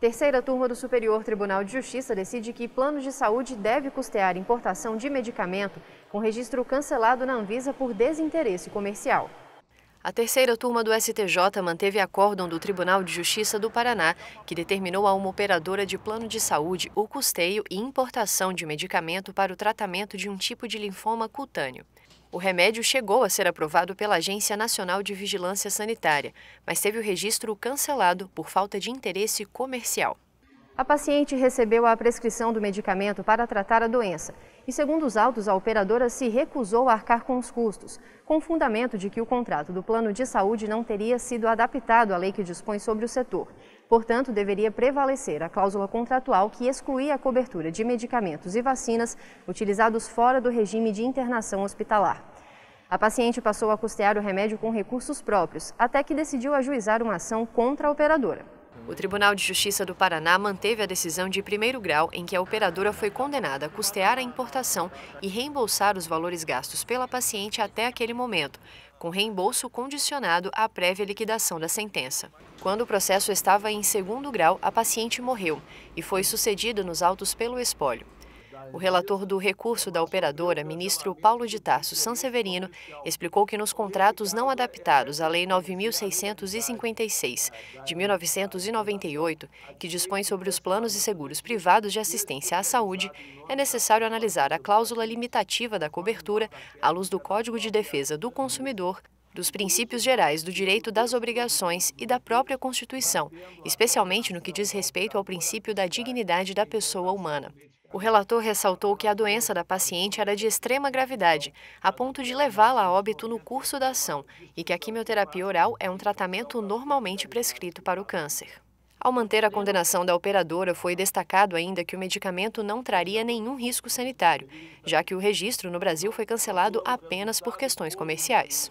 Terceira turma do Superior Tribunal de Justiça decide que plano de saúde deve custear importação de medicamento com registro cancelado na Anvisa por desinteresse comercial. A terceira turma do STJ manteve acórdão do Tribunal de Justiça do Paraná, que determinou a uma operadora de plano de saúde o custeio e importação de medicamento para o tratamento de um tipo de linfoma cutâneo. O remédio chegou a ser aprovado pela Agência Nacional de Vigilância Sanitária, mas teve o registro cancelado por falta de interesse comercial. A paciente recebeu a prescrição do medicamento para tratar a doença e, segundo os autos, a operadora se recusou a arcar com os custos, com o fundamento de que o contrato do plano de saúde não teria sido adaptado à lei que dispõe sobre o setor. Portanto, deveria prevalecer a cláusula contratual que excluía a cobertura de medicamentos e vacinas utilizados fora do regime de internação hospitalar. A paciente passou a custear o remédio com recursos próprios, até que decidiu ajuizar uma ação contra a operadora. O Tribunal de Justiça do Paraná manteve a decisão de primeiro grau em que a operadora foi condenada a custear a importação e reembolsar os valores gastos pela paciente até aquele momento, com reembolso condicionado à prévia liquidação da sentença. Quando o processo estava em segundo grau, a paciente morreu e foi sucedida nos autos pelo espólio. O relator do recurso da operadora, ministro Paulo de Tarso Sanseverino, explicou que nos contratos não adaptados à Lei 9.656, de 1998, que dispõe sobre os planos e seguros privados de assistência à saúde, é necessário analisar a cláusula limitativa da cobertura à luz do Código de Defesa do Consumidor, dos princípios gerais do direito das obrigações e da própria Constituição, especialmente no que diz respeito ao princípio da dignidade da pessoa humana. O relator ressaltou que a doença da paciente era de extrema gravidade, a ponto de levá-la a óbito no curso da ação, e que a quimioterapia oral é um tratamento normalmente prescrito para o câncer. Ao manter a condenação da operadora, foi destacado ainda que o medicamento não traria nenhum risco sanitário, já que o registro no Brasil foi cancelado apenas por questões comerciais.